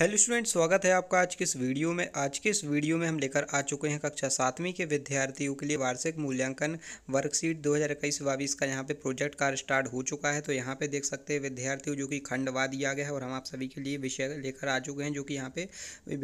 hello student स्वागत है आपका आज के इस वीडियो में आज के इस वीडियो में हम लेकर आ चुके हैं कक्षा सातवीं के विद्यार्थियों के लिए वार्षिक मूल्यांकन वर्कशीट 2021 बाईस का यहाँ पे प्रोजेक्ट कार्य स्टार्ट हो चुका है तो यहाँ पे देख सकते हैं विद्यार्थियों जो कि खंडवा दिया गया है और हम आप सभी के लिए विषय लेकर आ चुके हैं जो कि यहाँ पे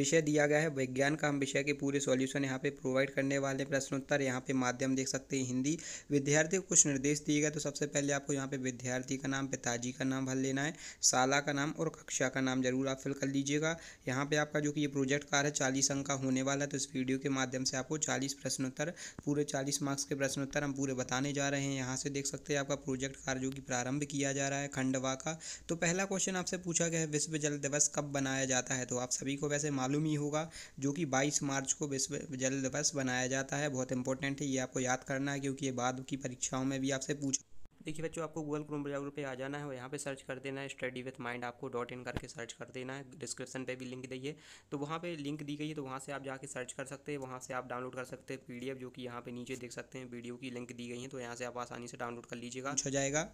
विषय दिया गया है विज्ञान का हम विषय के पूरे सोल्यूशन यहाँ पे प्रोवाइड करने वाले प्रश्नोत्तर यहाँ पे माध्यम देख सकते हैं हिंदी विद्यार्थी को कुछ निर्देश दिए गए तो सबसे पहले आपको यहाँ पे विद्यार्थी का नाम पिताजी का नाम भर लेना है शाला का नाम और कक्षा का नाम जरूर आप फिल कर लीजिएगा लीजिएगा यहाँ पे आपका जो कि ये प्रोजेक्ट कार है चालीस अंक का होने वाला है तो इस वीडियो के माध्यम से आपको चालीस प्रश्नोत्तर पूरे चालीस मार्क्स के प्रश्नोत्तर हम पूरे बताने जा रहे हैं यहाँ से देख सकते हैं आपका प्रोजेक्ट कार जो कि प्रारंभ किया जा रहा है खंडवा का तो पहला क्वेश्चन आपसे पूछा गया है विश्व जल दिवस कब बनाया जाता है तो आप सभी को वैसे मालूम ही होगा जो कि बाईस मार्च को विश्व जल दिवस बनाया जाता है बहुत इंपॉर्टेंट है ये आपको याद करना है क्योंकि ये बाद की परीक्षाओं में भी आपसे पूछा देखिए बच्चों आपको गूगल क्रोम ब्राउज़र पे आ जाना है और यहाँ पे सर्च कर देना है स्टडी विथ माइंड आपको डॉट इन करके सर्च कर देना है डिस्क्रिप्शन पे भी लिंक दी है तो वहाँ पे लिंक दी गई है तो वहाँ से आप जाके सर्च कर सकते हैं वहाँ से आप डाउनलोड कर सकते हैं पीडीएफ जो कि यहाँ पे नीचे देख सकते हैं वीडियो की लिंक दी गई है तो यहाँ से आप आसानी से डाउनलोड कर लीजिएगा हो अच्छा जाएगा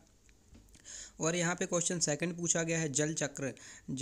और यहाँ पे क्वेश्चन सेकंड पूछा गया है जल चक्र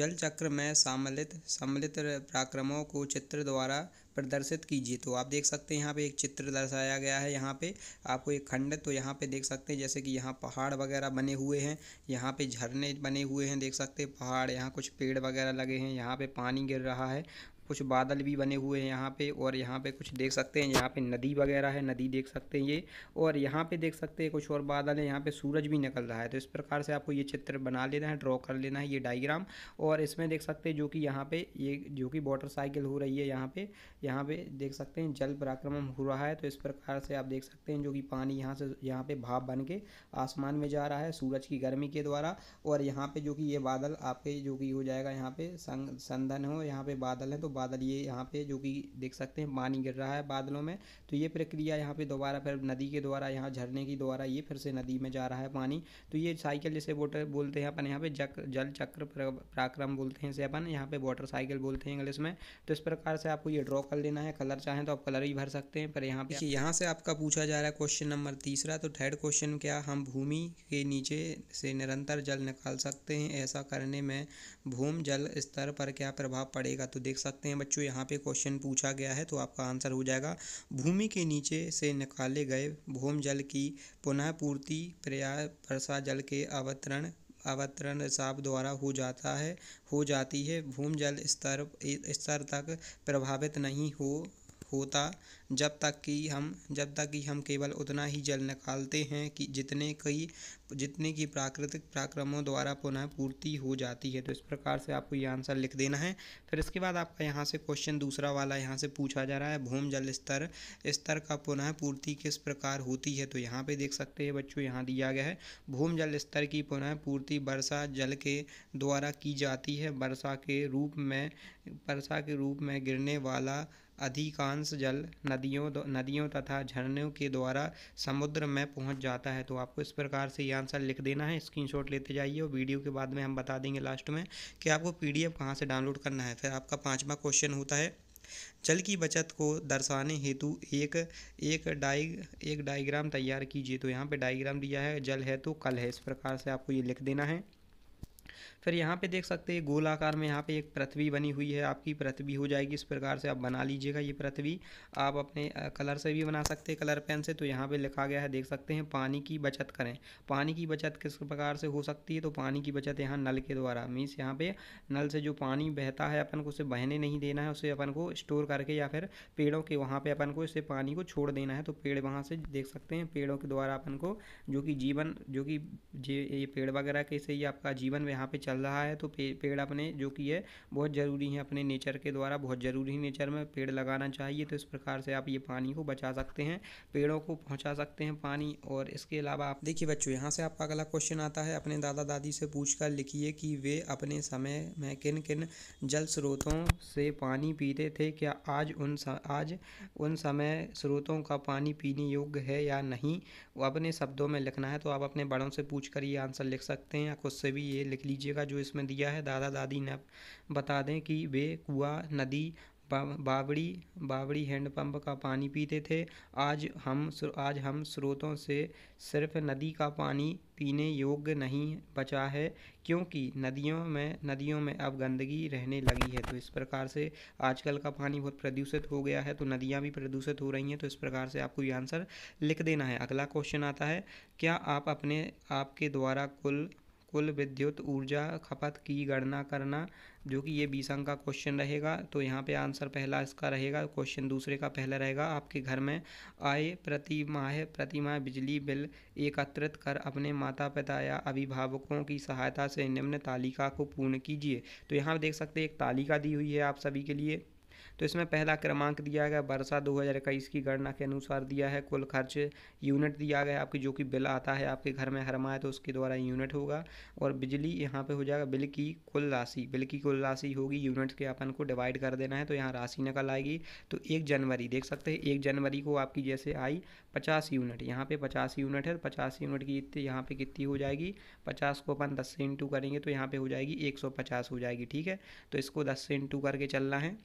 जल चक्र में सम्मिलित सम्मिलित पराक्रमों को चित्र द्वारा प्रदर्शित कीजिए तो आप देख सकते हैं यहाँ पे एक चित्र दर्शाया गया है यहाँ पे आपको एक खंड तो यहाँ पे देख सकते हैं जैसे कि यहाँ पहाड़ वगैरह बने हुए हैं यहाँ पे झरने बने हुए हैं देख सकते हैं पहाड़ यहाँ कुछ पेड़ वगैरह लगे हैं यहाँ पे पानी गिर रहा है कुछ बादल भी बने हुए हैं यहाँ पे और यहाँ पे कुछ देख सकते हैं यहाँ पे नदी वगैरह है नदी देख सकते हैं ये और यहाँ पे देख सकते हैं कुछ और बादल है यहाँ पे सूरज भी निकल रहा है तो इस प्रकार से आपको ये चित्र बना लेना है ड्रॉ कर लेना है ये डाइग्राम और इसमें देख सकते हैं जो कि यहाँ पे ये जो कि मोटरसाइकिल हो रही है यहाँ पे यहाँ पे देख सकते हैं जल पराक्रमण हो रहा है तो इस प्रकार से आप देख सकते हैं जो कि पानी यहाँ से यहाँ पे भाप बन के आसमान में जा रहा है सूरज की गर्मी के द्वारा और यहाँ पे जो कि ये बादल आपके जो कि हो जाएगा यहाँ पे संधन हो यहाँ पे बादल है तो बादल ये यहाँ पे जो कि देख सकते हैं पानी गिर रहा है बादलों में तो ये प्रक्रिया यहाँ पे दोबारा फिर नदी के द्वारा यहाँ झरने के द्वारा ये फिर से नदी में जा रहा है पानी तो ये साइकिल जैसे वोटर बोलते हैं अपन यहाँ पे जक जल चक्र पराक्रम बोलते हैं इसे अपन यहाँ पे वाटर साइकिल बोलते हैं इंग्लिश में तो इस प्रकार से आपको ये ड्रॉ कर लेना है कलर चाहें तो आप कलर भी भर सकते हैं पर यहाँ पे यहाँ से आपका पूछा जा रहा है क्वेश्चन नंबर तीसरा तो थर्ड क्वेश्चन क्या हम भूमि के नीचे से निरंतर जल निकाल सकते हैं ऐसा करने में भूम जल स्तर पर क्या प्रभाव पड़ेगा तो देख सकते हैं सकते हैं बच्चों यहाँ पे क्वेश्चन पूछा गया है तो आपका आंसर हो जाएगा भूमि के नीचे से निकाले गए भूम जल की पुनः पूर्ति प्रयास वर्षा जल के अवतरण अवतरण रिसाव द्वारा हो जाता है हो जाती है भूम जल स्तर स्तर तक प्रभावित नहीं हो होता जब तक कि हम जब तक कि हम केवल उतना ही जल निकालते हैं कि जितने कई जितने की प्राकृतिक पराक्रमों द्वारा पुनः पूर्ति हो जाती है तो इस प्रकार से आपको ये आंसर लिख देना है फिर इसके बाद आपका यहाँ से क्वेश्चन दूसरा वाला यहाँ से पूछा जा रहा है भूम जल स्तर स्तर का पुनः पूर्ति किस प्रकार होती है तो यहाँ पे देख सकते हैं बच्चों यहाँ दिया गया है भूम जल स्तर की पुनः पूर्ति वर्षा जल के द्वारा की जाती है वर्षा के रूप में वर्षा के रूप में गिरने वाला अधिकांश जल नदियों नदियों तथा झरनों के द्वारा समुद्र में पहुंच जाता है तो आपको इस प्रकार से ये आंसर लिख देना है स्क्रीनशॉट लेते जाइए और वीडियो के बाद में हम बता देंगे लास्ट में कि आपको पीडीएफ कहाँ से डाउनलोड करना है फिर आपका पाँचवा क्वेश्चन होता है जल की बचत को दर्शाने हेतु एक एक डाइ एक डाइग्राम तैयार कीजिए तो यहाँ पे डाइग्राम दिया है जल है तो कल है इस प्रकार से आपको ये लिख देना है फिर यहाँ पे देख सकते हैं गोल आकार में यहाँ पे एक पृथ्वी बनी हुई है आपकी पृथ्वी हो जाएगी इस प्रकार से आप बना लीजिएगा ये पृथ्वी आप अपने कलर से भी बना सकते हैं कलर पेन से तो यहाँ पर लिखा गया है देख सकते हैं पानी की बचत करें पानी की बचत किस प्रकार से हो सकती है तो पानी की बचत यहाँ नल के द्वारा मीन्स यहाँ पे नल से जो पानी बहता है अपन को उसे बहने नहीं देना है उसे अपन को स्टोर करके या फिर पेड़ों के वहाँ पे अपन को इसे पानी को छोड़ देना है तो पेड़ वहाँ से देख सकते हैं पेड़ों के द्वारा अपन को जो कि जीवन जो कि ये पेड़ वगैरह के से ही आपका जीवन यहाँ पे चल रहा है तो पे, पेड़ अपने जो कि है बहुत ज़रूरी है अपने नेचर के द्वारा बहुत ज़रूरी नेचर में पेड़ लगाना चाहिए तो इस प्रकार से आप ये पानी को बचा सकते हैं पेड़ों को पहुँचा सकते हैं पानी और इसके अलावा आप देखिए बच्चों यहाँ से आपका अगला क्वेश्चन आता है अपने दादा दादी से पूछ कर लिखिए कि वे अपने समय में किन किन जल स्रोतों से पानी पीते थे क्या आज उन आज उन समय स्रोतों का पानी पीने योग्य है या नहीं वो अपने शब्दों में लिखना है तो आप अपने बड़ों से पूछ कर ये आंसर लिख सकते हैं या खुद से भी ये लिख लीजिएगा का जो इसमें दिया है दादा दादी ने बता दें कि वे कुआ नदी बावड़ी बावड़ी हैंडपम्प का पानी पीते थे आज हम आज हम स्रोतों से सिर्फ नदी का पानी पीने योग्य नहीं बचा है क्योंकि नदियों में नदियों में अब गंदगी रहने लगी है तो इस प्रकार से आजकल का पानी बहुत प्रदूषित हो गया है तो नदियाँ भी प्रदूषित हो रही हैं तो इस प्रकार से आपको ये आंसर लिख देना है अगला क्वेश्चन आता है क्या आप अपने आपके द्वारा कुल कुल विद्युत ऊर्जा खपत की गणना करना जो कि ये बीस अंक का क्वेश्चन रहेगा तो यहाँ पे आंसर पहला इसका रहेगा क्वेश्चन दूसरे का पहला रहेगा आपके घर में आय प्रति माह प्रति माह बिजली बिल एकत्रित कर अपने माता पिता या अभिभावकों की सहायता से निम्न तालिका को पूर्ण कीजिए तो यहाँ देख सकते हैं एक तालिका दी हुई है आप सभी के लिए तो इसमें पहला क्रमांक दिया गया वर्षा दो हज़ार इक्कीस की गणना के अनुसार दिया है कुल खर्च यूनिट दिया गया आपकी जो कि बिल आता है आपके घर में हरमा है तो उसके द्वारा यूनिट होगा और बिजली यहाँ पे हो जाएगा बिल की कुल राशि बिल की कुल राशि होगी यूनिट के अपन को डिवाइड कर देना है तो यहाँ राशि निकल आएगी तो एक जनवरी देख सकते हैं एक जनवरी को आपकी जैसे आई पचास यूनिट यहाँ पे पचास यूनिट है पचास यूनिट की इतनी यहाँ पे कितनी हो जाएगी पचास को अपन दस से इंटू करेंगे तो यहाँ पे हो जाएगी एक सौ पचास हो जाएगी ठीक है तो इसको दस से इंटू करके चलना है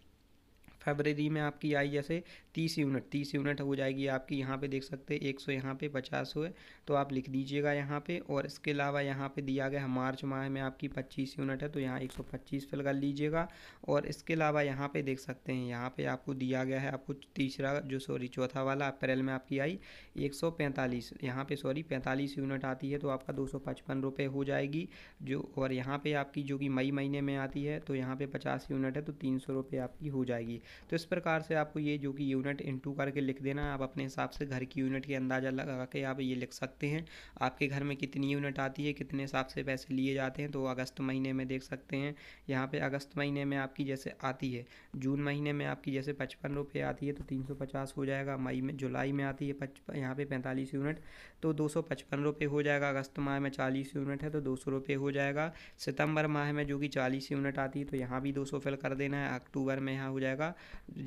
फरवरी में आपकी आई जैसे तीस यूनिट तीस यूनिट हो जाएगी आपकी यहाँ पे देख सकते हैं एक सौ यहाँ पे पचास हुए तो आप लिख दीजिएगा यहाँ पे और इसके अलावा यहाँ पे दिया गया मार्च माह में आपकी पच्चीस यूनिट है तो यहाँ एक सौ पच्चीस फिल कर लीजिएगा और इसके अलावा यहाँ पे देख सकते हैं यहाँ पे आपको दिया गया है आपको तीसरा जो सॉरी चौथा वाला अप्रैल में आपकी आई एक सौ पैंतालीस यहाँ पर सॉरी पैंतालीस यूनिट आती है तो आपका दो सौ पचपन रुपये हो जाएगी जो और यहाँ पर आपकी जो कि मई महीने में आती है तो यहाँ पर पचास यूनिट है तो तीन सौ रुपये आपकी हो जाएगी तो इस प्रकार से आपको ये जो कि यूनिट इंटू करके लिख देना आप अपने हिसाब से घर की यूनिट के अंदाज़ा लगा के आप ये लिख सकते हैं आपके घर में कितनी यूनिट आती है कितने हिसाब से पैसे लिए जाते हैं तो अगस्त महीने में देख सकते हैं यहाँ पर अगस्त महीने में आपकी जैसे आती है जून महीने में आपकी जैसे पचपन रुपये आती है तो तीन सौ पचास हो जाएगा मई में जुलाई में आती है पचपन यहाँ पे पैंतालीस यूनिट तो दो सौ पचपन रुपये हो जाएगा अगस्त माह में चालीस यूनिट है तो दो सौ रुपये हो जाएगा सितंबर माह में जो कि चालीस यूनिट आती है तो यहाँ भी दो सौ फिल कर देना है अक्टूबर में यहाँ हो जाएगा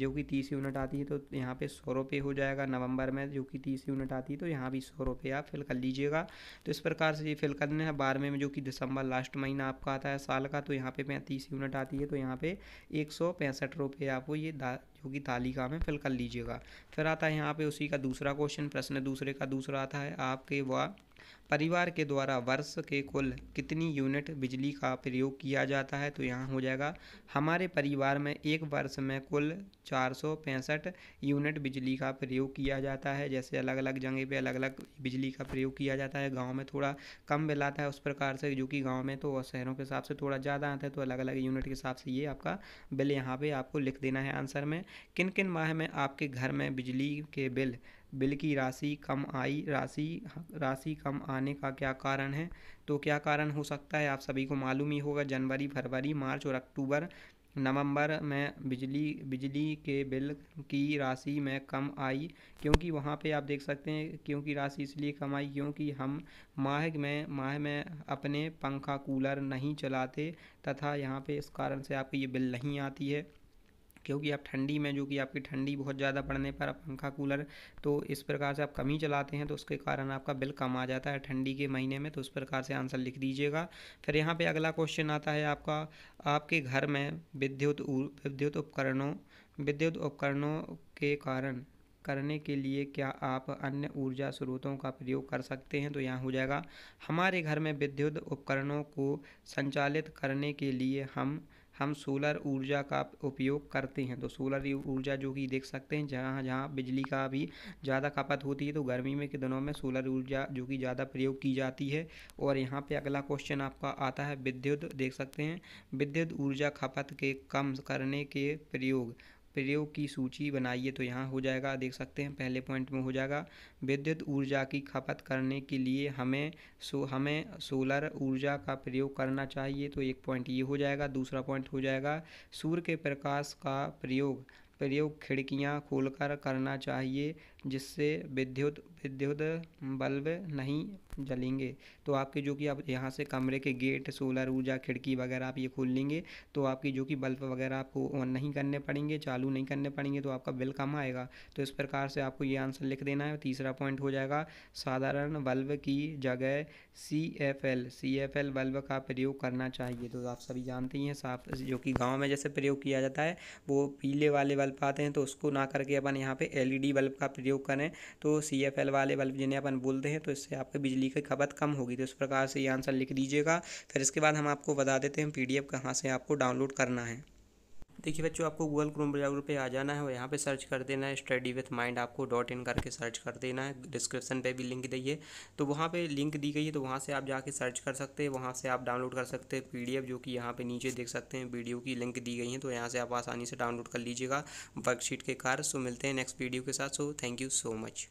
जो कि तीस यूनिट आती है तो यहाँ पे सौ रुपये हो जाएगा नवंबर में जो कि तीस यूनिट आती है तो यहाँ भी सौ रुपये आप फिल कर लीजिएगा तो इस प्रकार से ये फिल करने हैं बारहवें में जो कि दिसंबर लास्ट महीना आपका आता है साल का तो यहाँ पे पैंतीस यूनिट आती है तो यहाँ पे एक सौ पैंसठ रुपये आपको ये जो कि तालिका में फिल कर लीजिएगा फिर आता है यहाँ पे उसी का दूसरा क्वेश्चन प्रश्न दूसरे का दूसरा आता है आपके वह परिवार के द्वारा वर्ष के कुल कितनी यूनिट बिजली का प्रयोग किया जाता है तो यहाँ हो जाएगा हमारे परिवार में एक वर्ष में कुल चार सौ पैंसठ यूनिट बिजली का प्रयोग किया जाता है जैसे अलग अलग जगह पे अलग अलग बिजली का प्रयोग किया जाता है गांव में थोड़ा कम बिल आता है उस प्रकार से जो कि गाँव में तो शहरों के हिसाब से थोड़ा ज़्यादा आता है तो अलग अलग यूनिट के हिसाब से ये आपका बिल यहाँ पर आपको लिख देना है आंसर में किन किन माह में आपके घर में बिजली के बिल बिल की राशि कम आई राशि राशि कम आने का क्या कारण है तो क्या कारण हो सकता है आप सभी को मालूम ही होगा जनवरी फरवरी मार्च और अक्टूबर नवंबर में बिजली बिजली के बिल की राशि में कम आई क्योंकि वहाँ पे आप देख सकते हैं क्योंकि राशि इसलिए कम आई क्योंकि हम माह में माह में अपने पंखा कूलर नहीं चलाते तथा यहाँ पे इस कारण से आपकी ये बिल नहीं आती है क्योंकि आप ठंडी में जो कि आपकी ठंडी बहुत ज़्यादा पड़ने पर आप पंखा कूलर तो इस प्रकार से आप कम ही चलाते हैं तो उसके कारण आपका बिल कम आ जाता है ठंडी के महीने में तो उस प्रकार से आंसर लिख दीजिएगा फिर यहाँ पर अगला क्वेश्चन आता है आपका आपके घर में विद्युत विद्युत उपकरणों विद्युत उपकरणों के कारण करने के लिए क्या आप अन्य ऊर्जा स्रोतों का प्रयोग कर सकते हैं तो यहाँ हो जाएगा हमारे घर में विद्युत उपकरणों को संचालित करने के लिए हम हम सोलर ऊर्जा का उपयोग करते हैं तो सोलर ऊर्जा जो कि देख सकते हैं जहाँ जहाँ बिजली का भी ज़्यादा खपत होती है तो गर्मी में के दिनों में सोलर ऊर्जा जो कि ज़्यादा प्रयोग की जाती है और यहाँ पे अगला क्वेश्चन आपका आता है विद्युत देख सकते हैं विद्युत ऊर्जा खपत के कम करने के प्रयोग प्रयोग की सूची बनाइए तो यहाँ हो जाएगा देख सकते हैं पहले पॉइंट में हो जाएगा विद्युत ऊर्जा की खपत करने के लिए हमें सो हमें सोलर ऊर्जा का प्रयोग करना चाहिए तो एक पॉइंट ये हो जाएगा दूसरा पॉइंट हो जाएगा सूर्य के प्रकाश का प्रयोग प्रयोग खिड़कियाँ खोलकर करना चाहिए जिससे विद्युत विद्युत बल्ब नहीं जलेंगे तो आपके जो कि आप यहाँ से कमरे के गेट सोलर ऊर्जा खिड़की वगैरह आप ये खोल लेंगे तो आपकी जो कि बल्ब वगैरह आपको ऑन नहीं करने पड़ेंगे चालू नहीं करने पड़ेंगे तो आपका बिल कम आएगा तो इस प्रकार से आपको ये आंसर लिख देना है तीसरा पॉइंट हो जाएगा साधारण बल्ब की जगह C F L C F L bulb का प्रयोग करना चाहिए तो आप सभी जानते ही हैं साफ जो कि गाँव में जैसे प्रयोग किया जाता है वो पीले वाले बल्ब आते हैं तो उसको ना करके अपन यहाँ पर एल e बल्ब का प्रयोग प्रयोग करें तो सी एफ एल वाले बल्ब जिन्हें अपन बोलते हैं तो इससे आपके बिजली की खपत कम होगी तो इस प्रकार से ये आंसर लिख दीजिएगा फिर इसके बाद हम आपको बता देते हैं पी डी एफ कहाँ से आपको डाउनलोड करना है देखिए बच्चों आपको गूगल क्रोम ब्राउज़र पे आ जाना है और यहाँ पे सर्च कर देना है स्टडी विथ माइंड आपको डॉट इन करके सर्च कर देना है डिस्क्रिप्शन पे भी लिंक दी है तो वहाँ पे लिंक दी गई है तो वहाँ से आप जाके सर्च कर सकते हैं वहाँ से आप डाउनलोड कर सकते हैं पी जो कि यहाँ पर नीचे देख सकते हैं वीडियो की लिंक दी गई है तो यहाँ से आप आसानी से डाउनलोड कर लीजिएगा वर्कशीट के कार सो मिलते हैं नेक्स्ट वीडियो के साथ so thank you so much